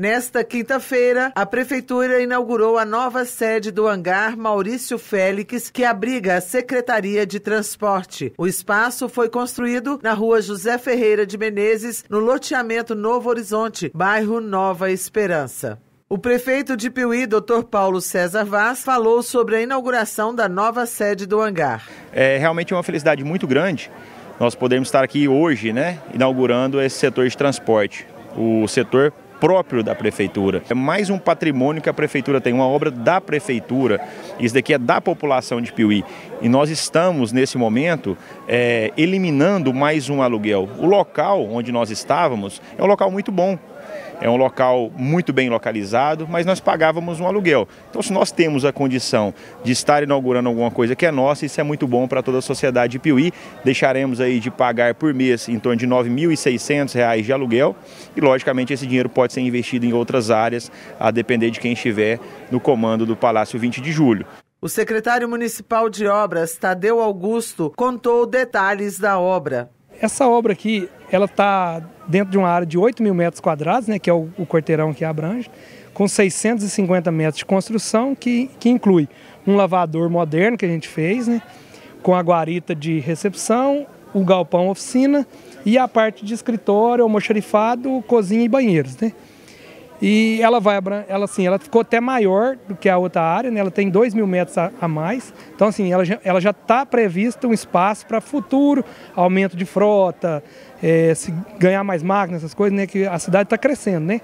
Nesta quinta-feira, a Prefeitura inaugurou a nova sede do hangar Maurício Félix, que abriga a Secretaria de Transporte. O espaço foi construído na rua José Ferreira de Menezes, no loteamento Novo Horizonte, bairro Nova Esperança. O prefeito de Piuí, Dr. Paulo César Vaz, falou sobre a inauguração da nova sede do hangar. É realmente uma felicidade muito grande nós podemos estar aqui hoje, né, inaugurando esse setor de transporte. O setor próprio da prefeitura. É mais um patrimônio que a prefeitura tem, uma obra da prefeitura. Isso daqui é da população de Piuí. E nós estamos, nesse momento, é, eliminando mais um aluguel. O local onde nós estávamos é um local muito bom. É um local muito bem localizado, mas nós pagávamos um aluguel. Então, se nós temos a condição de estar inaugurando alguma coisa que é nossa, isso é muito bom para toda a sociedade de Piuí. Deixaremos aí de pagar por mês em torno de R$ 9.600 de aluguel e, logicamente, esse dinheiro pode pode ser investido em outras áreas, a depender de quem estiver no comando do Palácio 20 de Julho. O secretário municipal de obras, Tadeu Augusto, contou detalhes da obra. Essa obra aqui, ela está dentro de uma área de 8 mil metros quadrados, né, que é o, o quarteirão que abrange, com 650 metros de construção, que, que inclui um lavador moderno que a gente fez, né, com a guarita de recepção, o galpão oficina, e a parte de escritório, almoxarifado, cozinha e banheiros, né? E ela vai, ela assim, ela ficou até maior do que a outra área, né? Ela tem 2 mil metros a, a, mais. Então, assim, ela já, ela já está prevista um espaço para futuro aumento de frota, é, se ganhar mais máquinas, essas coisas, né? Que a cidade está crescendo, né?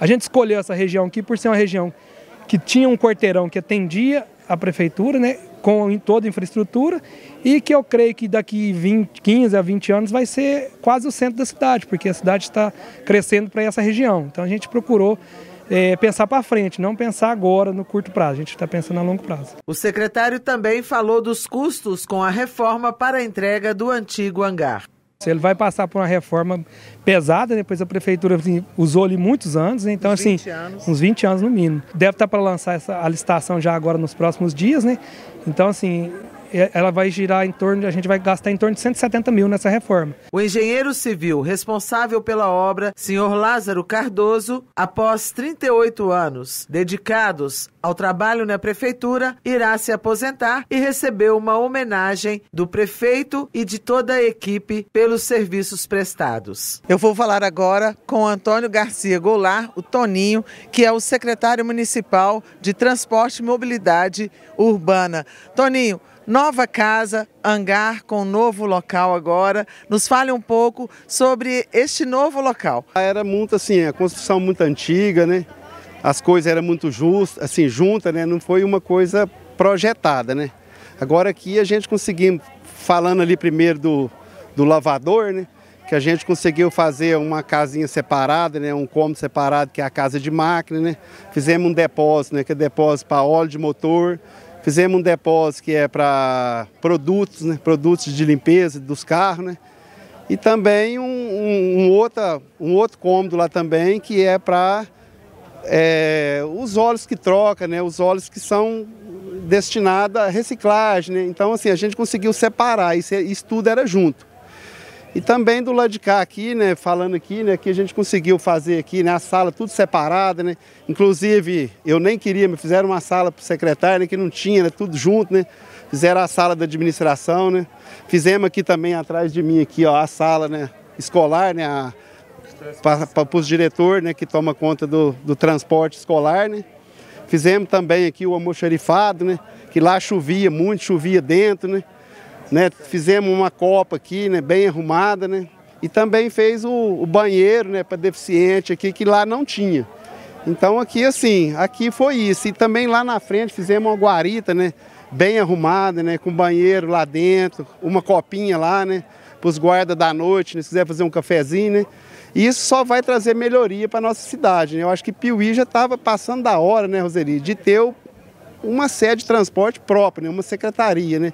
A gente escolheu essa região aqui por ser uma região que tinha um quarteirão que atendia a prefeitura, né? com em toda a infraestrutura e que eu creio que daqui 20, 15 a 20 anos vai ser quase o centro da cidade, porque a cidade está crescendo para essa região. Então a gente procurou é, pensar para frente, não pensar agora no curto prazo. A gente está pensando a longo prazo. O secretário também falou dos custos com a reforma para a entrega do antigo hangar. Ele vai passar por uma reforma pesada, depois a prefeitura assim, usou ali muitos anos, né? então assim, anos. uns 20 anos no mínimo. Deve estar tá para lançar essa, a licitação já agora nos próximos dias, né? Então assim, ela vai girar em torno, a gente vai gastar em torno de 170 mil nessa reforma. O engenheiro civil responsável pela obra, senhor Lázaro Cardoso, após 38 anos dedicados ao trabalho na prefeitura, irá se aposentar e recebeu uma homenagem do prefeito e de toda a equipe pelos serviços prestados. Eu vou falar agora com Antônio Garcia Goulart, o Toninho, que é o secretário municipal de Transporte e Mobilidade Urbana. Toninho, nova casa, hangar com novo local agora. Nos fale um pouco sobre este novo local. Era muito assim, a construção muito antiga, né? As coisas eram muito justas, assim, juntas, né? Não foi uma coisa projetada, né? Agora aqui a gente conseguimos, falando ali primeiro do, do lavador, né? Que a gente conseguiu fazer uma casinha separada, né? Um cômodo separado, que é a casa de máquina, né? Fizemos um depósito, né? Que é depósito para óleo de motor, Fizemos um depósito que é para produtos, né, produtos de limpeza dos carros, né? E também um, um, um, outra, um outro cômodo lá também que é para é, os óleos que troca, né? Os óleos que são destinados à reciclagem, né? Então, assim, a gente conseguiu separar, isso, isso tudo era junto. E também do lado de cá aqui, né, falando aqui, né, que a gente conseguiu fazer aqui, né, a sala tudo separada, né. Inclusive, eu nem queria, me fizeram uma sala para o secretário, né, que não tinha, né, tudo junto, né. Fizeram a sala da administração, né. Fizemos aqui também, atrás de mim aqui, ó, a sala, né, escolar, né, para os diretores, né, que toma conta do, do transporte escolar, né. Fizemos também aqui o almoxarifado, né, que lá chovia muito, chovia dentro, né. Né? Fizemos uma copa aqui, né? bem arrumada, né? E também fez o, o banheiro né? para deficiente aqui, que lá não tinha. Então aqui assim, aqui foi isso. E também lá na frente fizemos uma guarita, né? Bem arrumada, né? Com banheiro lá dentro, uma copinha lá, né? Para os guardas da noite, né? se quiser fazer um cafezinho, né? E isso só vai trazer melhoria para a nossa cidade. Né? Eu acho que Piuí já estava passando da hora, né, Roseli, de ter uma sede de transporte própria, né? uma secretaria, né?